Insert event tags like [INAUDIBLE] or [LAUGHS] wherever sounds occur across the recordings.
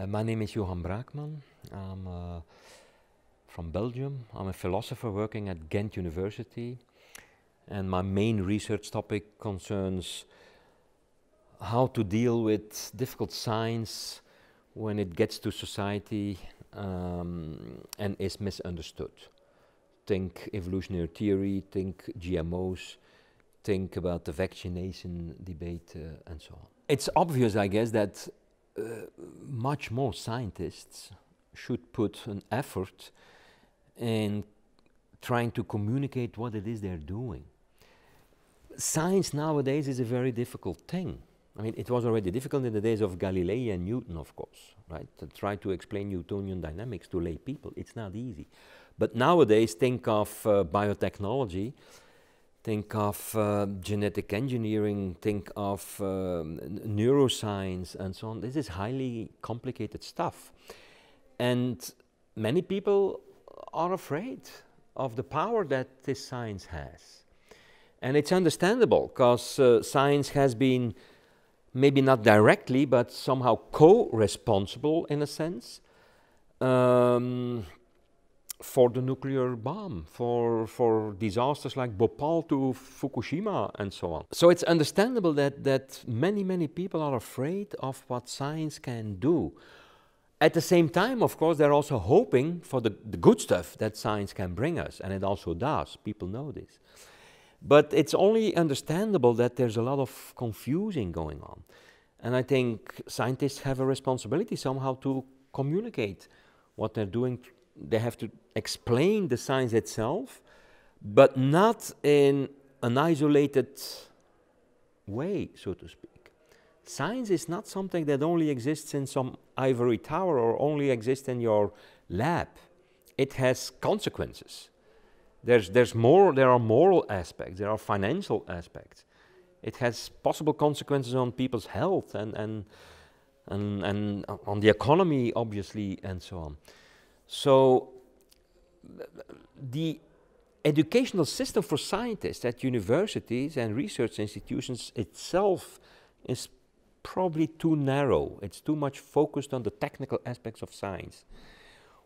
Uh, eh, my name is Johan Braakman. I'm uh, from Belgium. I'm a philosopher working at Ghent University. And my main research topic concerns how to deal with difficult science when it gets to society um, and is misunderstood. Think evolutionary theory, think GMOs, think about the vaccination debate, uh, and so on. It's obvious, I guess, that much more scientists should put an effort in trying to communicate what it is they're doing. Science nowadays is a very difficult thing. I mean, it was already difficult in the days of Galilei and Newton, of course, right? To try to explain Newtonian dynamics to lay people, it's not easy. But nowadays, think of uh, biotechnology Think of uh, genetic engineering, think of um, neuroscience, and so on. This is highly complicated stuff. And many people are afraid of the power that this science has. And it's understandable because uh, science has been, maybe not directly, but somehow co responsible in a sense, um, for the nuclear bomb, for, for disasters like Bhopal to Fukushima and so on. So it's understandable that, that many, many people are afraid of what science can do. At the same time, of course, they're also hoping for the, the good stuff that science can bring us, and it also does. People know this. But it's only understandable that there's a lot of confusing going on. And I think scientists have a responsibility somehow to communicate what they're doing they have to explain the science itself, but not in an isolated way, so to speak. Science is not something that only exists in some ivory tower or only exists in your lab. It has consequences. There's, there's more, there are moral aspects, there are financial aspects. It has possible consequences on people's health and, and, and, and uh, on the economy, obviously, and so on. So the educational system for scientists at universities and research institutions itself is probably too narrow. It's too much focused on the technical aspects of science.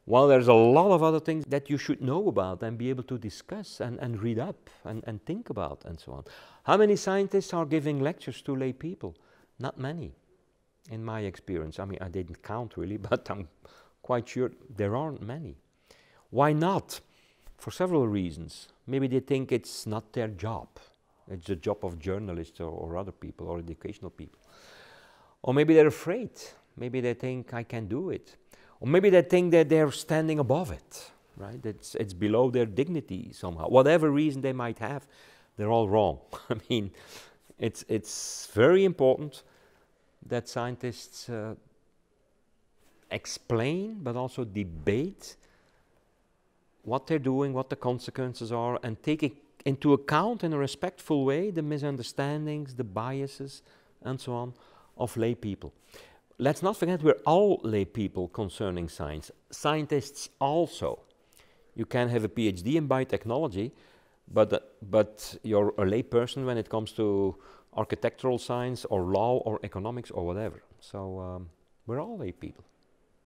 While there's a lot of other things that you should know about and be able to discuss and, and read up and, and think about and so on. How many scientists are giving lectures to lay people? Not many, in my experience. I mean, I didn't count really, [LAUGHS] but I'm quite sure there aren't many. Why not? For several reasons. Maybe they think it's not their job. It's the job of journalists or, or other people or educational people. Or maybe they're afraid. Maybe they think I can do it. Or maybe they think that they're standing above it, right? It's, it's below their dignity somehow. Whatever reason they might have, they're all wrong. [LAUGHS] I mean, it's, it's very important that scientists uh, explain but also debate what they're doing, what the consequences are, and taking into account in a respectful way the misunderstandings, the biases, and so on of lay people. Let's not forget we're all lay people concerning science, scientists also. You can have a PhD in biotechnology, but, uh, but you're a lay person when it comes to architectural science or law or economics or whatever. So um, we're all lay people.